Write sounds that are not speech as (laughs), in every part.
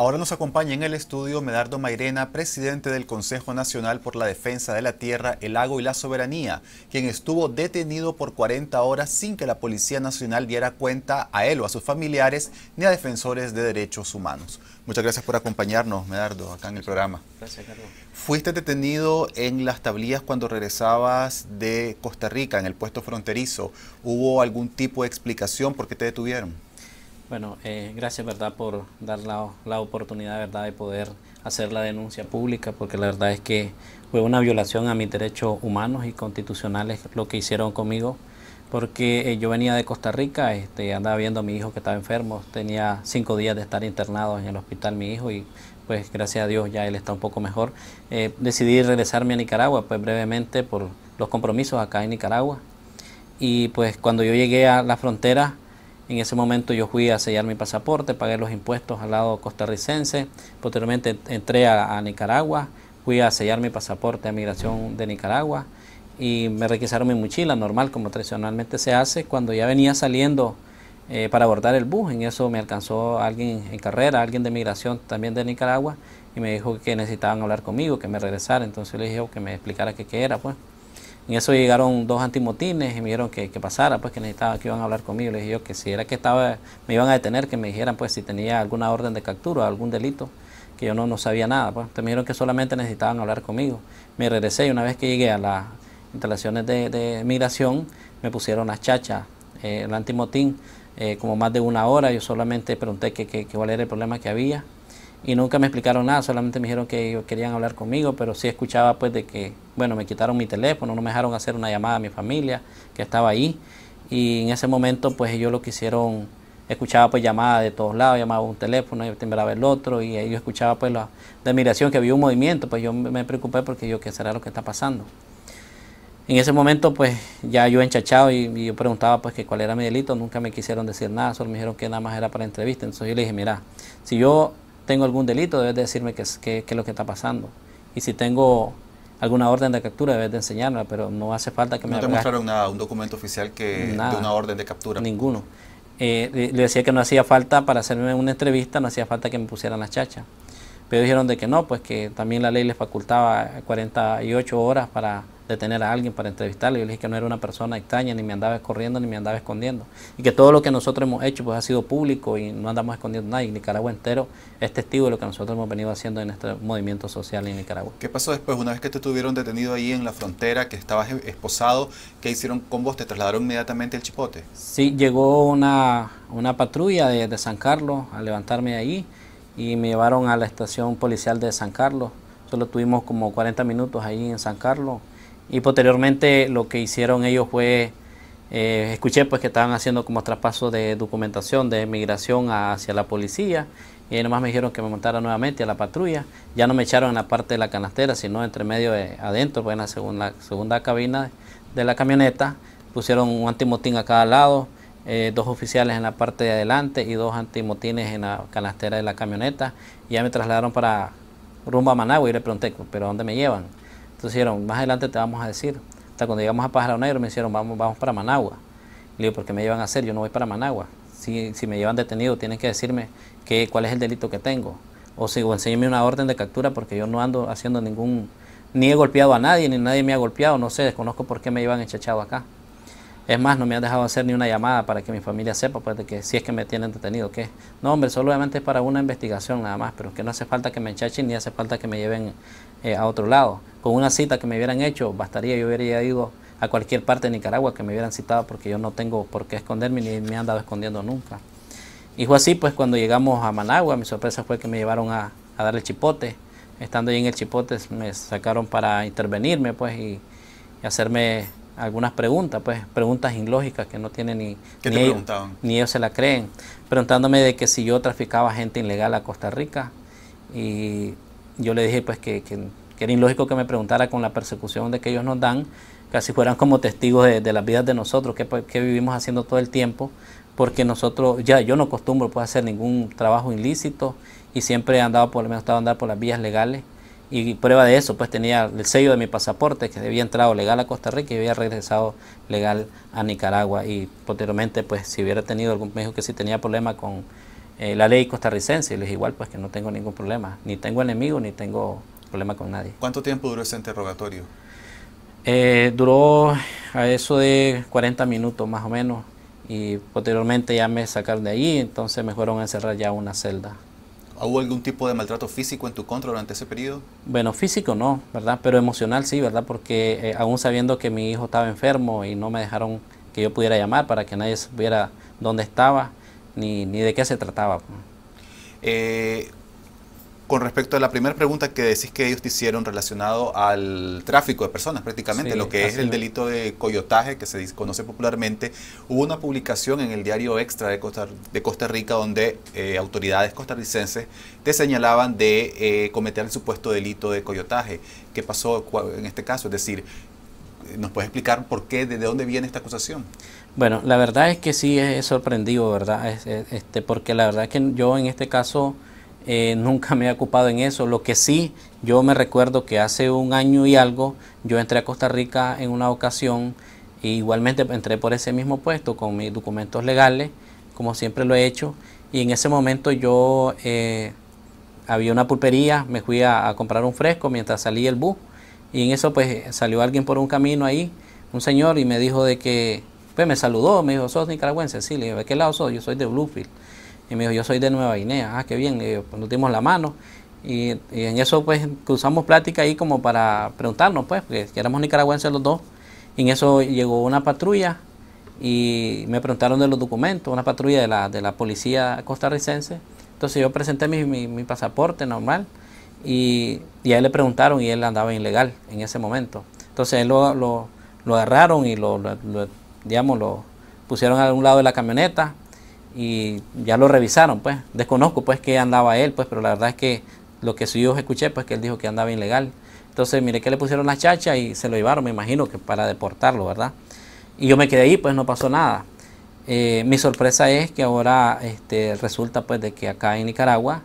Ahora nos acompaña en el estudio Medardo Mairena, presidente del Consejo Nacional por la Defensa de la Tierra, el Lago y la Soberanía, quien estuvo detenido por 40 horas sin que la Policía Nacional diera cuenta a él o a sus familiares ni a defensores de derechos humanos. Muchas gracias por acompañarnos, Medardo, acá en el programa. Gracias, Carlos. Fuiste detenido en las tablillas cuando regresabas de Costa Rica, en el puesto fronterizo. ¿Hubo algún tipo de explicación por qué te detuvieron? Bueno, eh, gracias, ¿verdad?, por dar la, la, oportunidad, ¿verdad?, de poder hacer la denuncia pública, porque la verdad es que fue una violación a mis derechos humanos y constitucionales lo que hicieron conmigo, porque eh, yo venía de Costa Rica, este, andaba viendo a mi hijo que estaba enfermo, tenía cinco días de estar internado en el hospital mi hijo y pues gracias a Dios ya él está un poco mejor. Eh, decidí regresarme a Nicaragua, pues brevemente por los compromisos acá en Nicaragua. Y pues cuando yo llegué a la frontera, en ese momento yo fui a sellar mi pasaporte, pagué los impuestos al lado costarricense, posteriormente entré a, Nicaragua, fui a sellar mi pasaporte a migración de Nicaragua y me requisaron mi mochila, normal como tradicionalmente se hace, cuando ya venía saliendo eh, para abordar el bus, en eso me alcanzó alguien en carrera, alguien de migración también de Nicaragua, y me dijo que necesitaban hablar conmigo, que me regresara, entonces le dije que me explicara qué, qué era, pues. En eso llegaron dos antimotines y me dijeron que, pasara, pues que necesitaba que iban a hablar conmigo. Les dije yo que si era que estaba, me iban a detener, que me dijeran pues si tenía alguna orden de captura, algún delito, que yo no, no sabía nada. Pues. Entonces me dijeron que solamente necesitaban hablar conmigo. Me regresé y una vez que llegué a las instalaciones de, migración, me pusieron las chachas, eh, el antimotín, eh, como más de una hora. Yo solamente pregunté que, cuál era el problema que había y nunca me explicaron nada, solamente me dijeron que ellos querían hablar conmigo, pero sí escuchaba pues de que, bueno, me quitaron mi teléfono, no me dejaron hacer una llamada a mi familia que estaba ahí y en ese momento pues ellos lo que hicieron escuchaba pues llamadas de todos lados, llamaba un teléfono, y el otro y ellos escuchaba pues la, admiración que había un movimiento, pues yo me preocupé porque yo, ¿qué será lo que está pasando? En ese momento, pues ya yo enchachado y, yo preguntaba pues que cuál era mi delito, nunca me quisieron decir nada, solo me dijeron que nada más era para entrevista. Entonces yo le dije, mira, si yo tengo algún delito, debes decirme qué, es lo que está pasando. Y si tengo alguna orden de captura debes de enseñarla, pero no hace falta que me me... No te mostraron nada, un documento oficial que de una orden de captura. Ninguno. Eh, le decía que no hacía falta para hacerme una entrevista, no hacía falta que me pusieran la chacha. Pero dijeron de que no, pues que también la ley les facultaba 48 horas para detener a alguien para entrevistarle. Yo le dije que no era una persona extraña, ni me andaba corriendo, ni me andaba escondiendo. Y que todo lo que nosotros hemos hecho pues ha sido público y no andamos escondiendo nada. Y Nicaragua entero es testigo de lo que nosotros hemos venido haciendo en este movimiento social en Nicaragua. ¿Qué pasó después? Una vez que te tuvieron detenido ahí en la frontera, que estabas e-, esposado, ¿qué hicieron con vos? ¿Te trasladaron inmediatamente al Chipote? Sí, llegó una, una patrulla de, San Carlos a levantarme ahí y me llevaron a la estación policial de San Carlos. Solo tuvimos como 40 minutos ahí en San Carlos y posteriormente lo que hicieron ellos fue, eh, escuché pues que estaban haciendo como traspaso de documentación de migración hacia la policía y nomás me dijeron que me montara nuevamente a la patrulla, ya no me echaron en la parte de la canastera, sino entre medio adentro, pues en la segunda, segunda cabina de la camioneta, pusieron un antimotín a cada lado, eh, dos oficiales en la parte de adelante y dos antimotines en la canastera de la camioneta. Y ya me trasladaron para rumbo a Managua y le pregunté, ¿pero dónde me llevan? Entonces dijeron, más adelante te vamos a decir. Hasta cuando llegamos a Pájaro Negro me dijeron, vamos, vamos para Managua. Le digo, ¿por qué me llevan a hacer? Yo no voy para Managua. Si, si me llevan detenido, tienen que decirme qué, cuál es el delito que tengo. O si o una orden de captura porque yo no ando haciendo ningún... Ni he golpeado a nadie, ni nadie me ha golpeado. No sé, desconozco por qué me llevan enchachado acá. Es más, no me han dejado hacer ni una llamada para que mi familia sepa, pues, de que si es que me tienen detenido, ¿qué? No, hombre, solamente es para una investigación nada más, pero que no hace falta que me enchachen ni hace falta que me lleven eh, a otro lado. Con una cita que me hubieran hecho, bastaría, yo hubiera ido a cualquier parte de Nicaragua que me hubieran citado porque yo no tengo por qué esconderme ni me han dado escondiendo nunca. Y fue así, pues cuando llegamos a Managua, mi sorpresa fue que me llevaron a, a dar el chipote. Estando ahí en el chipote, me sacaron para intervenirme, pues, y hacerme algunas preguntas, pues preguntas ilógicas que no tienen ni, ni, ellos, se la creen, preguntándome de que si yo traficaba gente ilegal a Costa Rica y yo le dije pues que, que, era ilógico que me preguntara con la persecución de que ellos nos dan, casi fueran como testigos de, las vidas de nosotros, pues, que, vivimos haciendo todo el tiempo, porque nosotros, ya yo no acostumbro pues, hacer ningún trabajo ilícito y siempre he andado por, estado andar por las vías legales y prueba de eso, pues tenía el sello de mi pasaporte que había entrado legal a Costa Rica y había regresado legal a Nicaragua. Y posteriormente, pues si hubiera tenido algún, me dijo que si tenía problema con eh, la ley costarricense, y les igual, pues que no tengo ningún problema, ni tengo enemigo, ni tengo problema con nadie. ¿Cuánto tiempo duró ese interrogatorio? Eh, duró a eso de 40 minutos más o menos y posteriormente ya me sacaron de ahí, entonces me fueron a encerrar ya una celda. ¿Hubo algún tipo de maltrato físico en tu contra durante ese periodo? Bueno, físico no, ¿verdad? Pero emocional sí, ¿verdad? Porque eh, aún sabiendo que mi hijo estaba enfermo y no me dejaron que yo pudiera llamar para que nadie supiera dónde estaba ni, ni de qué se trataba. Pues. Eh, con respecto a la primera pregunta que decís que ellos te hicieron relacionado al tráfico de personas, prácticamente, lo que es el delito de coyotaje que se conoce popularmente. Hubo una publicación en el diario Extra de Costa, de Costa Rica donde eh, autoridades costarricenses te señalaban de eh, cometer el supuesto delito de coyotaje. ¿Qué pasó en este caso? Es decir, ¿Nos puedes explicar por qué, de dónde viene esta acusación? Bueno, la verdad es que sí es sorprendido, ¿verdad? este, porque la verdad es que yo en este caso eh, nunca me he ocupado en eso. Lo que sí, yo me recuerdo que hace un año y algo yo entré a Costa Rica en una ocasión, e igualmente entré por ese mismo puesto con mis documentos legales, como siempre lo he hecho, y en ese momento yo eh, había una pulpería, me fui a, a comprar un fresco mientras salía el bus, y en eso pues salió alguien por un camino ahí, un señor, y me dijo de que, pues me saludó, me dijo, ¿sos nicaragüense? Sí, le dije, ¿de qué lado sos? Yo soy de Bluefield. Y me dijo, yo soy de Nueva Guinea. Ah, qué bien. Pues, nos dimos la mano. Y, en eso pues cruzamos plática ahí como para preguntarnos pues, porque éramos nicaragüenses los dos. Y en eso llegó una patrulla y me preguntaron de los documentos, una patrulla de la, de la policía costarricense. Entonces yo presenté mi, pasaporte normal y, y, a él le preguntaron y él andaba ilegal en ese momento. Entonces él lo, agarraron y lo, lo, digamos, lo pusieron a un lado de la camioneta y ya lo revisaron, pues. Desconozco, pues, que andaba él, pues, pero la verdad es que lo que yo escuché, pues, que él dijo que andaba ilegal. Entonces, mire que le pusieron la chacha y se lo llevaron, me imagino que para deportarlo, ¿verdad? Y yo me quedé ahí, pues, no pasó nada. Eh, mi sorpresa es que ahora este, resulta, pues, de que acá en Nicaragua,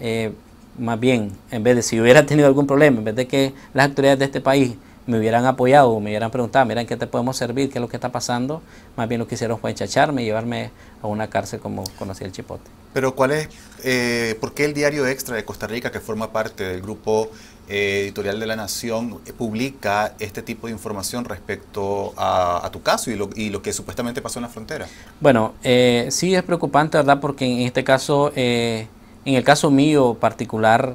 eh, más bien, en vez de si hubiera (laughs) tenido algún problema, en vez de que las autoridades de este país me hubieran apoyado, me hubieran preguntado, mira, ¿en qué te podemos servir? ¿Qué es lo que está pasando? Más bien lo que hicieron fue enchacharme y llevarme a una cárcel como conocía el Chipote. Pero ¿cuál es, eh, por qué el Diario Extra de Costa Rica, que forma parte del grupo eh, editorial de la Nación, eh, publica este tipo de información respecto a, tu caso y lo, y lo, que supuestamente pasó en la frontera? Bueno, sí es preocupante, ¿verdad? Porque en este caso, en el caso mío particular,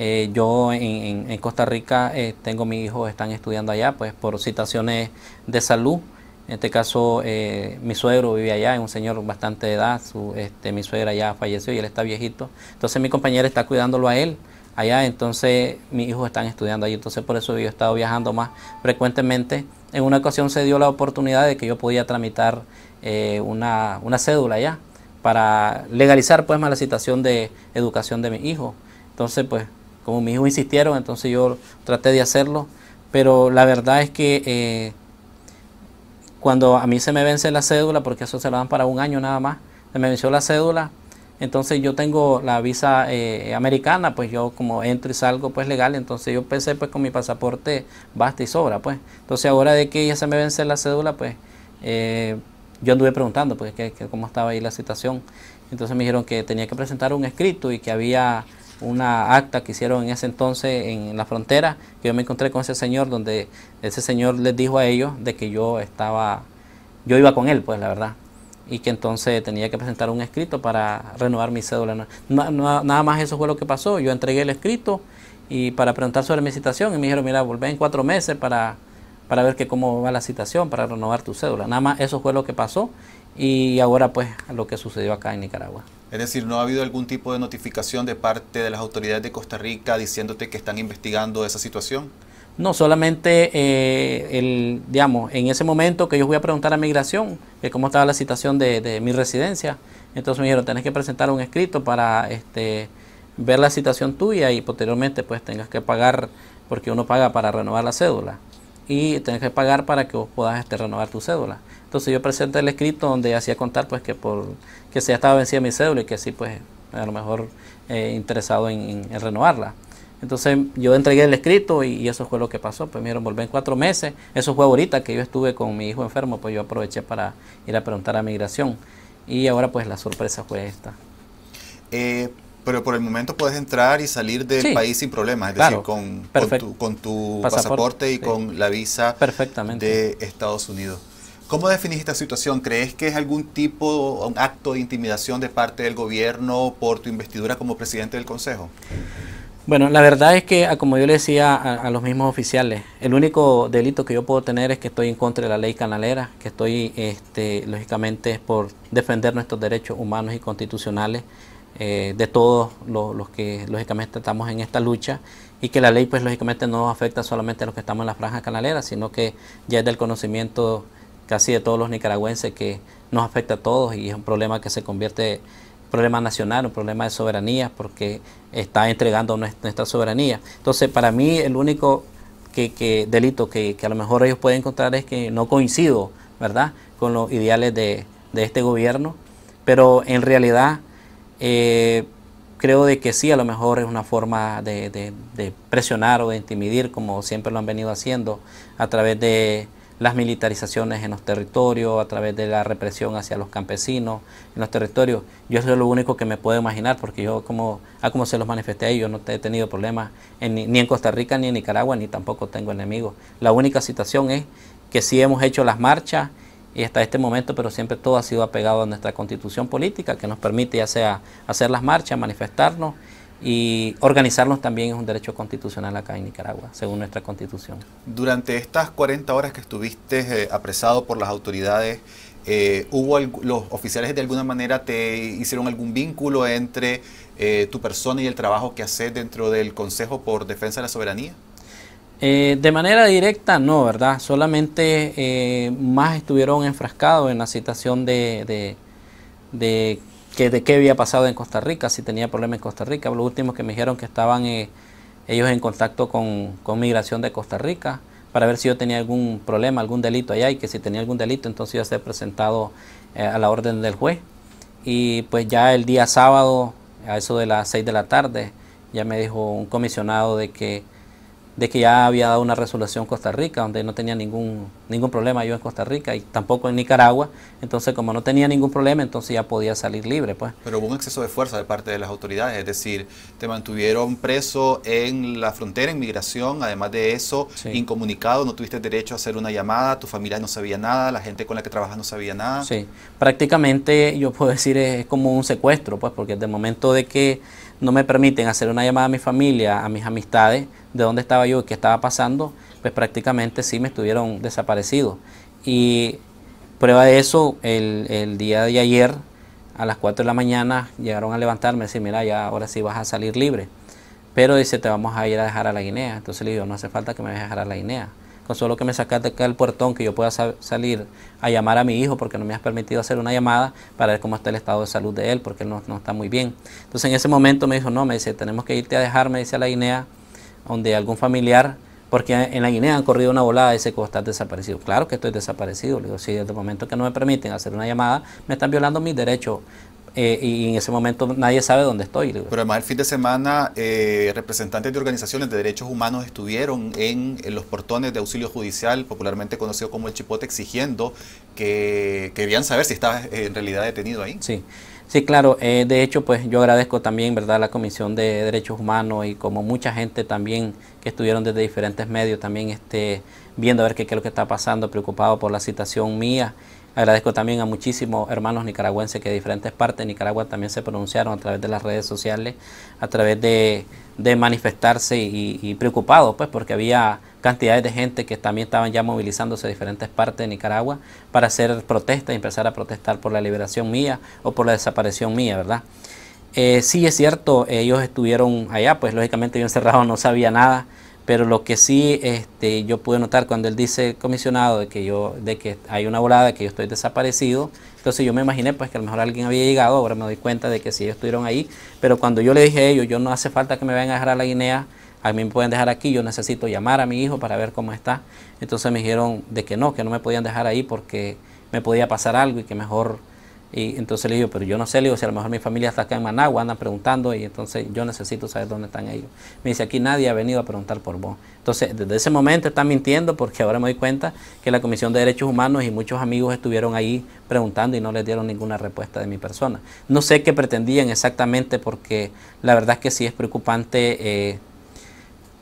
eh, yo en, Costa Rica eh, tengo mis hijos, están estudiando allá, pues por situaciones de salud. En este caso, eh, mi suegro vive allá, es un señor bastante de edad, su, este, mi suegra ya falleció y él está viejito. Entonces mi compañero está cuidándolo a él allá, entonces mis hijos están estudiando allí, entonces por eso yo he estado viajando más frecuentemente. En una ocasión se dio la oportunidad de que yo podía tramitar una, una, cédula allá para legalizar pues más la situación de educación de mi hijo. Entonces pues como mis hijos insistieron, entonces yo traté de hacerlo, pero la verdad es que eh, cuando a mí se me vence la cédula, porque eso se lo dan para un año nada más, se me venció la cédula, entonces yo tengo la visa eh, americana, pues yo como entro y salgo pues legal, entonces yo pensé pues con mi pasaporte basta y sobra, pues. Entonces ahora de que ya se me vence la cédula, pues eh, yo anduve preguntando pues cómo estaba ahí la situación. Entonces me dijeron que tenía que presentar un escrito y que había una acta que hicieron en ese entonces en la frontera, que yo me encontré con ese señor donde ese señor les dijo a ellos de que yo estaba, yo iba con él, pues la verdad, y que entonces tenía que presentar un escrito para renovar mi cédula. nada más eso fue lo que pasó, yo entregué el escrito y para preguntar sobre mi citación y me dijeron, mira, volvé en cuatro meses para, para ver que cómo va la citación, para renovar tu cédula. Nada más eso fue lo que pasó y ahora pues lo que sucedió acá en Nicaragua. Es decir, ¿no ha habido algún tipo de notificación de parte de las autoridades de Costa Rica diciéndote que están investigando esa situación? No, solamente, eh, el, digamos, en ese momento que yo fui a preguntar a migración de cómo estaba la situación de, mi residencia, entonces me dijeron, tenés que presentar un escrito para este, ver la situación tuya y posteriormente pues tengas que pagar, porque uno paga para renovar la cédula, y tenés que pagar para que vos puedas este, renovar tu cédula. Entonces yo presenté el escrito donde hacía contar pues que por que se estaba vencida mi cédula y que sí pues a lo mejor eh, interesado en, renovarla. Entonces yo entregué el escrito y, eso fue lo que pasó. Pues me dijeron, en cuatro meses. Eso fue ahorita que yo estuve con mi hijo enfermo, pues yo aproveché para ir a preguntar a migración. Y ahora pues la sorpresa fue esta. Eh, pero por el momento puedes entrar y salir del país sin problemas, es decir, con, tu, pasaporte, y con la visa de Estados Unidos. ¿Cómo definís esta situación? ¿Crees que es algún tipo, un acto de intimidación de parte del gobierno por tu investidura como presidente del Consejo? Bueno, la verdad es que, ah, como yo le decía a, los mismos oficiales, el único delito que yo puedo tener es que estoy en contra de la ley canalera, que estoy, este, lógicamente, por defender nuestros derechos humanos y constitucionales eh, de todos los, los, que, lógicamente, estamos en esta lucha y que la ley, pues, lógicamente, no afecta solamente a los que estamos en la franja canalera, sino que ya es del conocimiento casi de todos los nicaragüenses que nos afecta a todos y es un problema que se convierte en un problema nacional, un problema de soberanía, porque está entregando nuestra soberanía. Entonces, para mí, el único que, delito que, a lo mejor ellos pueden encontrar es que no coincido, ¿verdad?, con los ideales de, este gobierno, pero en realidad eh, creo de que sí, a lo mejor es una forma de, de presionar o de intimidir como siempre lo han venido haciendo, a través de las militarizaciones en los territorios, a través de la represión hacia los campesinos en los territorios. Yo eso es lo único que me puedo imaginar, porque yo como, ah, como se los manifesté yo no he tenido problemas ni en Costa Rica, ni en Nicaragua, ni tampoco tengo enemigos. La única situación es que sí hemos hecho las marchas y hasta este momento, pero siempre todo ha sido apegado a nuestra constitución política, que nos permite ya sea hacer las marchas, manifestarnos y organizarnos también es un derecho constitucional acá en Nicaragua, según nuestra constitución. Durante estas 40 horas que estuviste eh, apresado por las autoridades, eh, ¿hubo los oficiales de alguna manera te hicieron algún vínculo entre eh, tu persona y el trabajo que haces dentro del Consejo por Defensa de la Soberanía? de manera directa no, ¿verdad? Solamente más estuvieron enfrascados en la situación de que de qué había pasado en Costa Rica, si tenía problemas en Costa Rica. Los últimos que me dijeron que estaban eh, ellos en contacto con, migración de Costa Rica para ver si yo tenía algún problema, algún delito allá y que si tenía algún delito entonces iba a ser presentado eh, a la orden del juez. Y pues ya el día sábado, a eso de las 6 de la tarde, ya me dijo un comisionado de que de que ya había dado una resolución Costa Rica, donde no tenía ningún, ningún problema yo en Costa Rica y tampoco en Nicaragua. Entonces, como no tenía ningún problema, entonces ya podía salir libre. pues Pero hubo un exceso de fuerza de parte de las autoridades, es decir, te mantuvieron preso en la frontera, en migración, además de eso, incomunicado, no tuviste derecho a hacer una llamada, tu familia no sabía nada, la gente con la que trabajas no sabía nada. Sí, prácticamente yo puedo decir es como un secuestro, pues porque desde momento de que no me permiten hacer una llamada a mi familia, a mis amistades, de dónde estaba yo y qué estaba pasando, pues prácticamente sí me estuvieron desaparecidos. Y prueba de eso, el, el día de ayer, a las 4 de la mañana, llegaron a levantarme y decir, mira, ya ahora sí vas a salir libre. Pero dice, te vamos a ir a dejar a la Guinea. Entonces le digo, no hace falta que me dejes a la Guinea con solo que me sacaste acá el puertón, que yo pueda salir a llamar a mi hijo porque no me has permitido hacer una llamada para ver cómo está el estado de salud de él, porque él no, está muy bien. Entonces en ese momento me dijo, no, me dice, tenemos que irte a dejar, me dice a la Guinea, donde algún familiar porque en la Guinea han corrido una volada y dice que estás desaparecido. Claro que estoy desaparecido. Le digo, si desde el momento que no me permiten hacer una llamada, me están violando mis derechos eh, y en ese momento nadie sabe dónde estoy. Pero además el fin de semana eh, representantes de organizaciones de derechos humanos estuvieron en, los portones de auxilio judicial, popularmente conocido como el Chipote, exigiendo que debían saber si estaba eh, en realidad detenido ahí. Sí. Sí, claro. de hecho, pues yo agradezco también, ¿verdad?, la Comisión de Derechos Humanos y como mucha gente también que estuvieron desde diferentes medios también este, viendo a ver qué, qué es lo que está pasando, preocupado por la situación mía Agradezco también a muchísimos hermanos nicaragüenses que de diferentes partes de Nicaragua también se pronunciaron a través de las redes sociales, a través de, manifestarse y, y preocupados, pues porque había cantidades de gente que también estaban ya movilizándose diferentes partes de Nicaragua para hacer protestas y empezar a protestar por la liberación mía o por la desaparición mía, ¿verdad? Eh, sí es cierto, ellos estuvieron allá, pues lógicamente yo encerrado no sabía nada. Pero lo que sí este, yo pude notar cuando él dice comisionado de que yo, de que hay una volada, de que yo estoy desaparecido, entonces yo me imaginé pues que a lo mejor alguien había llegado, ahora me doy cuenta de que si ellos estuvieron ahí, pero cuando yo le dije a ellos, yo no hace falta que me vayan a dejar a la Guinea, a mí me pueden dejar aquí, yo necesito llamar a mi hijo para ver cómo está. Entonces me dijeron de que no, que no me podían dejar ahí porque me podía pasar algo y que mejor y entonces le digo, pero yo no sé, le digo, si a lo mejor mi familia está acá en Managua, andan preguntando y entonces yo necesito saber dónde están ellos. Me dice, aquí nadie ha venido a preguntar por vos. Entonces, desde ese momento están mintiendo porque ahora me doy cuenta que la Comisión de Derechos Humanos y muchos amigos estuvieron ahí preguntando y no les dieron ninguna respuesta de mi persona. No sé qué pretendían exactamente porque la verdad es que sí es preocupante eh,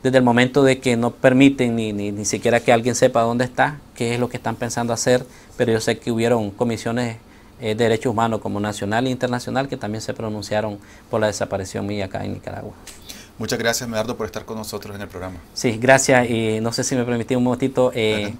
desde el momento de que no permiten ni, ni, ni siquiera que alguien sepa dónde está, qué es lo que están pensando hacer, pero yo sé que hubieron comisiones eh, derechos humanos como nacional e internacional que también se pronunciaron por la desaparición mía acá en Nicaragua. Muchas gracias, Medardo, por estar con nosotros en el programa. Sí, gracias. Y no sé si me permití un momentito. Eh,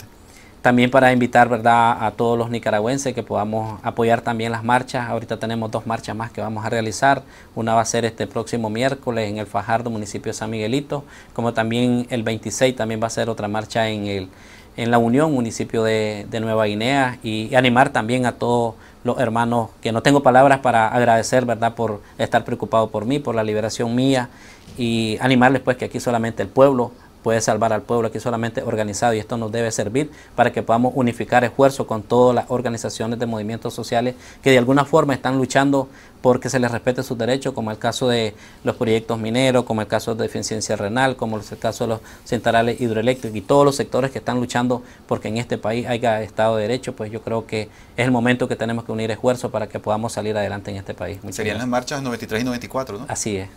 también para invitar ¿verdad? a todos los nicaragüenses que podamos apoyar también las marchas. Ahorita tenemos dos marchas más que vamos a realizar. Una va a ser este próximo miércoles en el Fajardo, municipio de San Miguelito, como también el 26 también va a ser otra marcha en el en la Unión, municipio de, Nueva Guinea, y, animar también a todos los hermanos, que no tengo palabras para agradecer, ¿verdad?, por estar preocupado por mí, por la liberación mía, y animarles pues que aquí solamente el pueblo puede salvar al pueblo aquí solamente organizado y esto nos debe servir para que podamos unificar esfuerzos con todas las organizaciones de movimientos sociales que de alguna forma están luchando porque se les respete sus derechos, como el caso de los proyectos mineros, como el caso de deficiencia renal, como el caso de los centrales hidroeléctricos y todos los sectores que están luchando porque en este país haya Estado de Derecho, pues yo creo que es el momento que tenemos que unir esfuerzos para que podamos salir adelante en este país. Serían las marchas 93 y 94, ¿no? Así es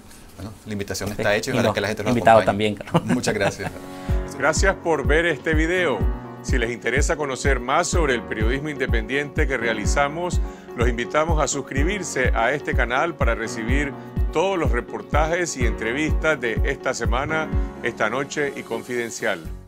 la invitación está hecha y, que la gente nos invitado también. (laughs) Muchas gracias. Gracias por ver este video. Si les interesa conocer más sobre el periodismo independiente que realizamos, los invitamos a suscribirse a este canal para recibir todos los reportajes y entrevistas de esta semana, esta noche y confidencial.